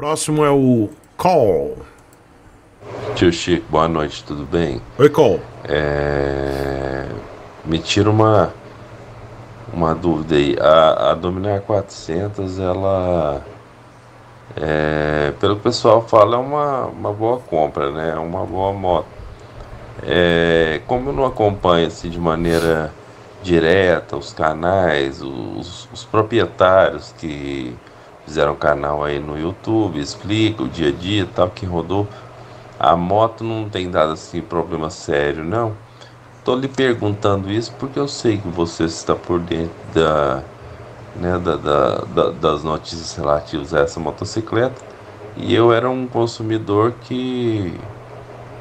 Próximo é o Call. Tio Chico, boa noite, tudo bem? Oi, Call. É... Me tira uma, uma dúvida aí. A, a Dominar 400, ela. É, pelo que o pessoal fala, é uma, uma boa compra, né? É uma boa moto. É, como eu não acompanho assim, de maneira direta os canais, os, os proprietários que Fizeram um canal aí no YouTube, explica o dia a dia e tal, que rodou. A moto não tem dado assim problema sério, não. Tô lhe perguntando isso porque eu sei que você está por dentro da, né, da, da, da das notícias relativas a essa motocicleta. E eu era um consumidor que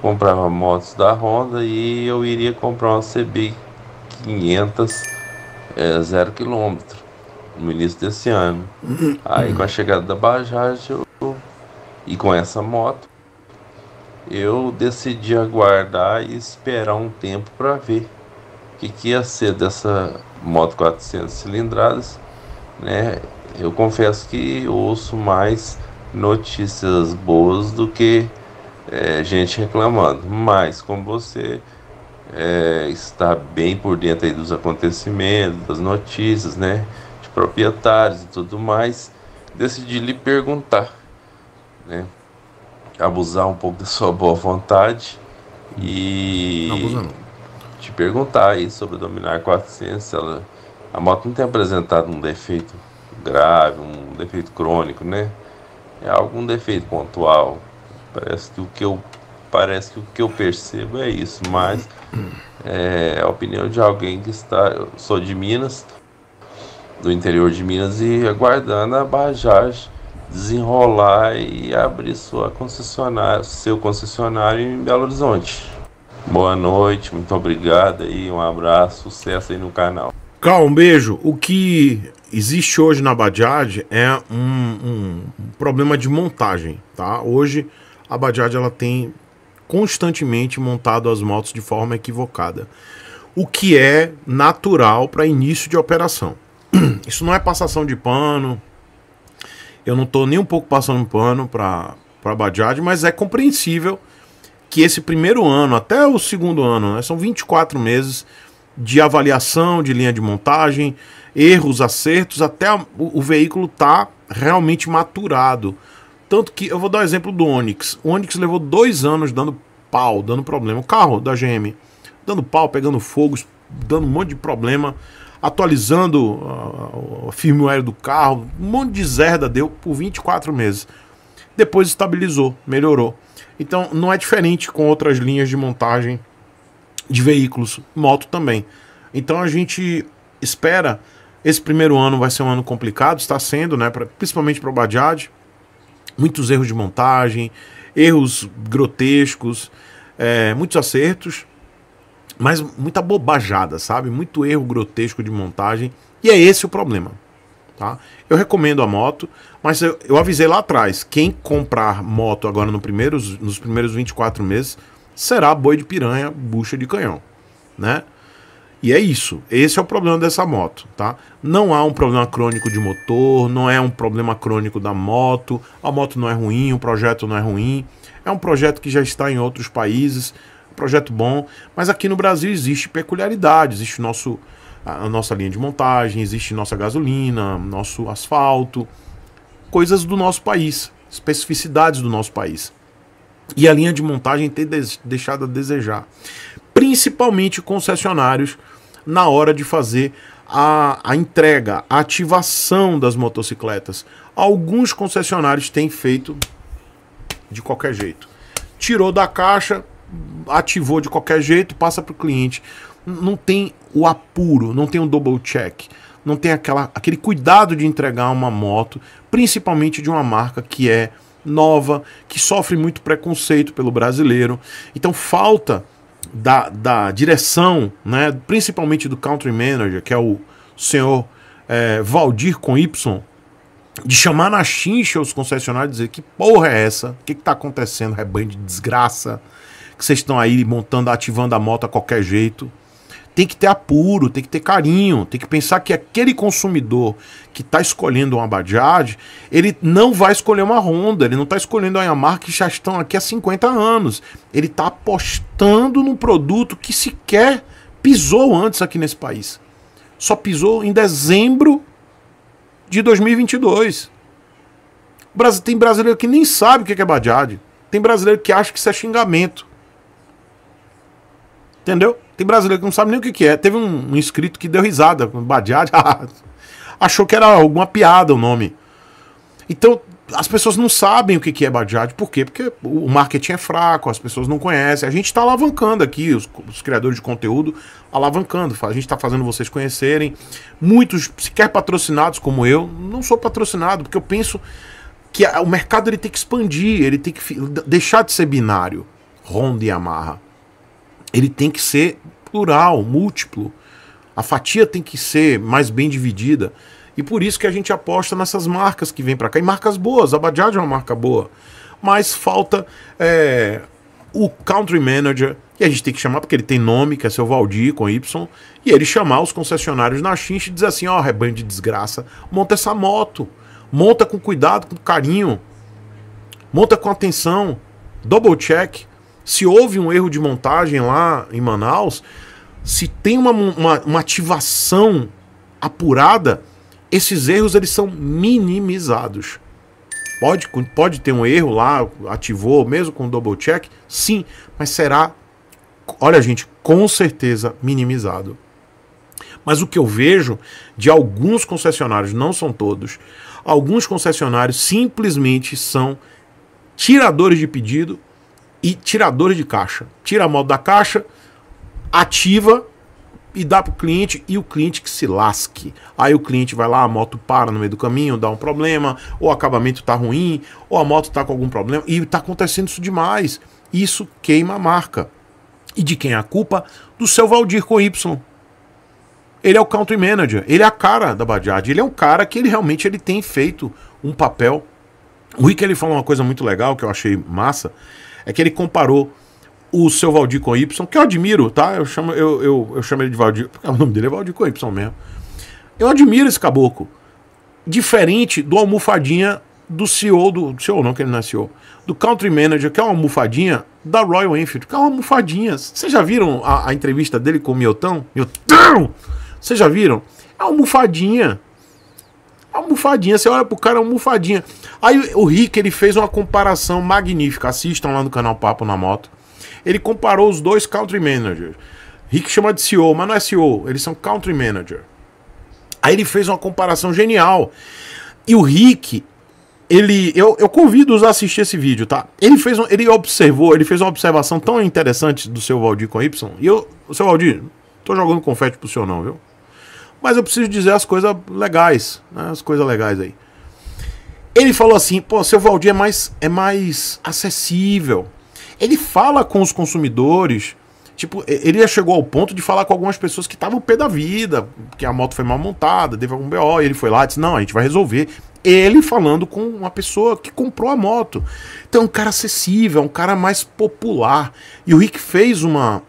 comprava motos da Honda e eu iria comprar uma CB 500 é, quilômetro no início desse ano. Aí com a chegada da Bajaj eu, e com essa moto, eu decidi aguardar e esperar um tempo para ver o que, que ia ser dessa moto 400 cilindradas. Né? Eu confesso que ouço mais notícias boas do que é, gente reclamando. Mas como você é, está bem por dentro aí dos acontecimentos, das notícias, né? proprietários e tudo mais, decidi lhe perguntar, né? Abusar um pouco da sua boa vontade e não, te perguntar aí sobre o Dominar 400. Ela, a moto não tem apresentado um defeito grave, um defeito crônico, né? É algum defeito pontual. Parece que o que eu parece que o que eu percebo é isso, mas é a opinião de alguém que está. Eu sou de Minas, do interior de Minas e aguardando a Bajaj desenrolar e abrir sua concessionária, seu concessionário em Belo Horizonte. Boa noite, muito obrigado e um abraço, sucesso aí no canal. Cal, um beijo. O que existe hoje na Bajaj é um, um, um problema de montagem, tá? Hoje a Bajaj ela tem constantemente montado as motos de forma equivocada, o que é natural para início de operação. Isso não é passação de pano. Eu não estou nem um pouco passando pano para para Bajaj, mas é compreensível que esse primeiro ano, até o segundo ano, né, são 24 meses de avaliação de linha de montagem, erros, acertos, até a, o, o, veículo tá realmente maturado. Tanto que eu vou dar o um exemplo do Onix. O Onix levou dois anos dando pau, dando problema. O carro da GM dando pau, pegando fogo, dando um monte de problema atualizando ah, o firmware do carro, um monte de zerda deu por 24 meses. Depois estabilizou, melhorou. Então não é diferente com outras linhas de montagem de veículos, moto também. Então a gente espera. Esse primeiro ano vai ser um ano complicado, está sendo, né? Pra, principalmente para o Badiad. Muitos erros de montagem, erros grotescos, é, muitos acertos. Mas muita bobajada, sabe? Muito erro grotesco de montagem. E é esse o problema. Tá? Eu recomendo a moto, mas eu, eu avisei lá atrás: quem comprar moto agora no primeiros, nos primeiros 24 meses será boi de piranha, bucha de canhão. Né? E é isso. Esse é o problema dessa moto, tá? Não há um problema crônico de motor, não é um problema crônico da moto. A moto não é ruim, o projeto não é ruim. É um projeto que já está em outros países projeto bom, mas aqui no Brasil existe peculiaridade, existe nosso, a nossa linha de montagem, existe nossa gasolina, nosso asfalto, coisas do nosso país, especificidades do nosso país. E a linha de montagem tem deixado a desejar, principalmente concessionários na hora de fazer a, a, entrega, a ativação das motocicletas. Alguns concessionários têm feito de qualquer jeito. Tirou da caixa, ativou de qualquer jeito, passa para o cliente. Não tem o apuro, não tem o double check, não tem aquela, aquele cuidado de entregar uma moto, principalmente de uma marca que é nova, que sofre muito preconceito pelo brasileiro. Então falta da, da direção, né, principalmente do country manager, que é o senhor é, Valdir com Y, de chamar na chincha os concessionários e dizer que porra é essa? O que, que tá acontecendo, rebanho é de desgraça? que vocês estão aí montando, ativando a moto a qualquer jeito. Tem que ter apuro, tem que ter carinho, tem que pensar que aquele consumidor que está escolhendo uma Bajaj, ele não vai escolher uma Honda, ele não está escolhendo a Yamaha que já estão aqui há 50 anos. Ele está apostando num produto que sequer pisou antes aqui nesse país. Só pisou em dezembro de 2022. Tem brasileiro que nem sabe o que é Bajaj. Tem brasileiro que acha que isso é xingamento. Entendeu? Tem brasileiro que não sabe nem o que, que é. Teve um, um inscrito que deu risada, Badiade, achou que era alguma piada o nome. Então, as pessoas não sabem o que, que é Badiade, por quê? Porque o marketing é fraco, as pessoas não conhecem. A gente está alavancando aqui, os, os, criadores de conteúdo, alavancando. A gente está fazendo vocês conhecerem. Muitos, sequer patrocinados como eu, não sou patrocinado, porque eu penso que a, o mercado ele tem que expandir, ele tem que deixar de ser binário. Honda e Yamaha ele tem que ser plural, múltiplo. A fatia tem que ser mais bem dividida. E por isso que a gente aposta nessas marcas que vêm para cá. E marcas boas, a Bajaj é uma marca boa. Mas falta é, o country manager, e a gente tem que chamar porque ele tem nome, que é seu Valdir, com Y, e ele chamar os concessionários na chincha e dizer assim, ó, oh, é rebanho de desgraça, monta essa moto. Monta com cuidado, com carinho. Monta com atenção. Double check. Se houve um erro de montagem lá em Manaus, se tem uma, uma, uma ativação apurada, esses erros eles são minimizados. Pode, pode ter um erro lá, ativou mesmo com double check? Sim, mas será, olha gente, com certeza minimizado. Mas o que eu vejo de alguns concessionários, não são todos, alguns concessionários simplesmente são tiradores de pedido e tiradores de caixa. Tira a moto da caixa, ativa e dá para o cliente e o cliente que se lasque. Aí o cliente vai lá, a moto para no meio do caminho, dá um problema, ou o acabamento está ruim, ou a moto está com algum problema e está acontecendo isso demais. Isso queima a marca. E de quem é a culpa? Do seu Valdir com Y. Ele é o country manager, ele é a cara da Bajaj, ele é um cara que ele realmente ele tem feito um papel. O Rick ele falou uma coisa muito legal que eu achei massa é que ele comparou o seu Valdir com Y, que eu admiro, tá? Eu chamo, eu, eu, eu chamo ele de Valdir, porque o nome dele é Valdir com Y mesmo. Eu admiro esse caboclo. Diferente do almofadinha do CEO, do, CEO não, que ele não é CEO, do Country Manager, que é uma almofadinha da Royal Enfield, que é uma almofadinha. Vocês já viram a, a entrevista dele com o Milton? Milton! Vocês já viram? É uma almofadinha almofadinha. Você olha pro cara, é almofadinha. Aí o Rick, ele fez uma comparação magnífica. Assistam lá no canal Papo na Moto. Ele comparou os dois country managers. Rick chama de CEO, mas não é CEO, eles são country manager. Aí ele fez uma comparação genial. E o Rick, ele, eu, eu convido os a assistir esse vídeo, tá? Ele fez, um, ele observou, ele fez uma observação tão interessante do seu Valdir com Y. E eu, seu Valdir, tô jogando confete pro seu não, viu? Mas eu preciso dizer as coisas legais, né? as coisas legais aí. Ele falou assim: pô, seu Valdir é mais, é mais acessível. Ele fala com os consumidores. Tipo, ele já chegou ao ponto de falar com algumas pessoas que estavam pé da vida, que a moto foi mal montada, teve algum BO, e ele foi lá e disse: não, a gente vai resolver. Ele falando com uma pessoa que comprou a moto. Então, é um cara acessível, é um cara mais popular. E o Rick fez uma,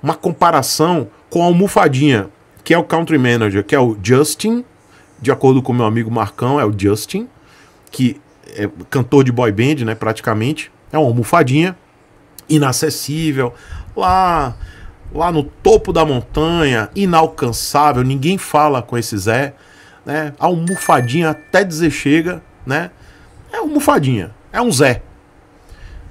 uma comparação com a almofadinha que é o Country Manager, que é o Justin, de acordo com meu amigo Marcão, é o Justin, que é cantor de boy band, né, praticamente. É uma almofadinha inacessível, lá lá no topo da montanha, inalcançável, ninguém fala com esse Zé, né? Almofadinha até dizer chega, né? É uma almofadinha, é um Zé.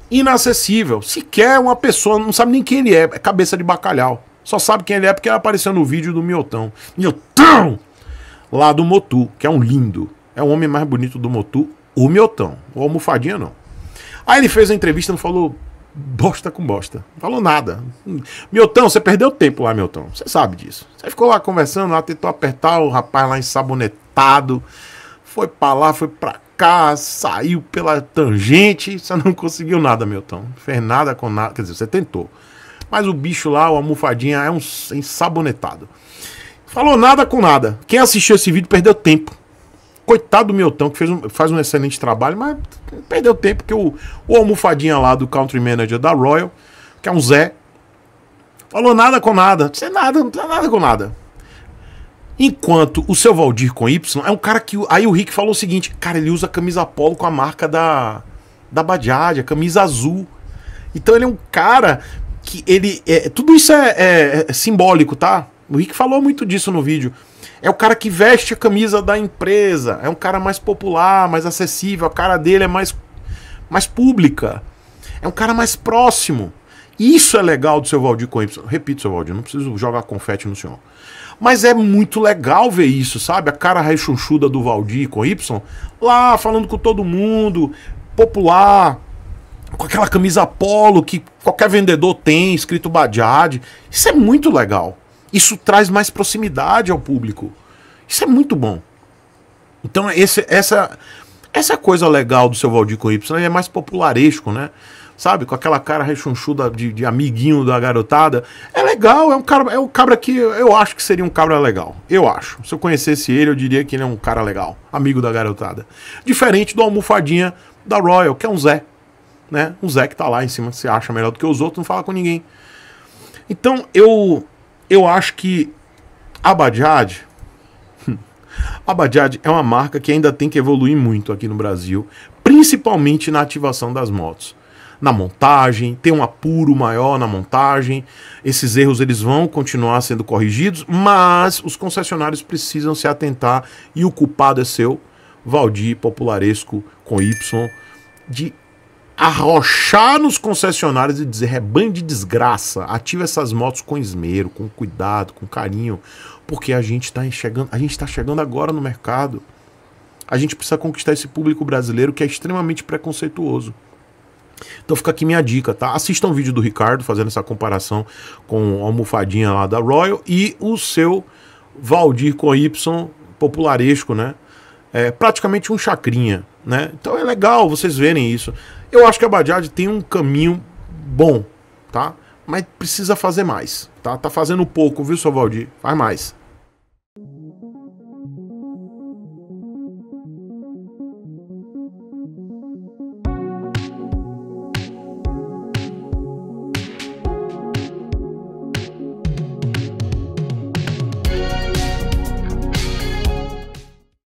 Inacessível, sequer uma pessoa não sabe nem quem ele é, é cabeça de bacalhau. Só sabe quem ele é porque ele apareceu no vídeo do Miotão. Miotão! Lá do Motu, que é um lindo. É o homem mais bonito do Motu, o Miotão. O Almofadinha não. Aí ele fez a entrevista e não falou bosta com bosta. Não falou nada. Miotão, você perdeu tempo lá, Miotão. Você sabe disso. Você ficou lá conversando, lá tentou apertar o rapaz lá ensabonetado. Foi pra lá, foi pra cá, saiu pela tangente. Você não conseguiu nada, Miotão. Não fez nada com nada. Quer dizer, você tentou. Mas o bicho lá, o almofadinha, é um ensabonetado. Falou nada com nada. Quem assistiu esse vídeo perdeu tempo. Coitado do Milton, que fez um, faz um excelente trabalho, mas perdeu tempo, porque o, o almofadinha lá do country manager da Royal, que é um Zé, falou nada com nada. não sei nada, não tem nada com nada. Enquanto o seu Valdir com Y é um cara que. Aí o Rick falou o seguinte: cara, ele usa camisa polo com a marca da, da Badiade, a camisa azul. Então ele é um cara que ele. É, tudo isso é, é, é simbólico, tá? O Rick falou muito disso no vídeo. É o cara que veste a camisa da empresa. É um cara mais popular, mais acessível. A cara dele é mais, mais pública. É um cara mais próximo. Isso é legal do seu Valdir com Y. Repito, seu Valdir, não preciso jogar confete no senhor. Mas é muito legal ver isso, sabe? A cara rechonchuda do Valdir com Y lá, falando com todo mundo, popular, com aquela camisa polo que qualquer vendedor tem, escrito Badiade. Isso é muito legal. Isso traz mais proximidade ao público. Isso é muito bom. Então, esse, essa essa coisa legal do seu Valdir com Y, ele é mais popularesco, né? Sabe? Com aquela cara rechonchuda de, de, amiguinho da garotada. É legal, é um cara, é um cabra que eu acho que seria um cabra legal. Eu acho. Se eu conhecesse ele, eu diria que ele é um cara legal, amigo da garotada. Diferente do almofadinha da Royal, que é um Zé né? O Zé que tá lá em cima, se acha melhor do que os outros, não fala com ninguém. Então, eu eu acho que a Bajaj a Bajaj é uma marca que ainda tem que evoluir muito aqui no Brasil, principalmente na ativação das motos. Na montagem, tem um apuro maior na montagem. Esses erros eles vão continuar sendo corrigidos, mas os concessionários precisam se atentar e o culpado é seu, Valdir Popularesco com Y, de arrochar nos concessionários e dizer rebanho é de desgraça, ativa essas motos com esmero, com cuidado, com carinho, porque a gente está chegando, a gente está chegando agora no mercado. A gente precisa conquistar esse público brasileiro que é extremamente preconceituoso. Então fica aqui minha dica, tá? Assista um vídeo do Ricardo fazendo essa comparação com a almofadinha lá da Royal e o seu Valdir com Y popularesco, né? É praticamente um chacrinha, né? Então é legal vocês verem isso. Eu acho que a Bajaj tem um caminho bom, tá? Mas precisa fazer mais, tá? Tá fazendo pouco, viu, seu Valdir? Faz mais.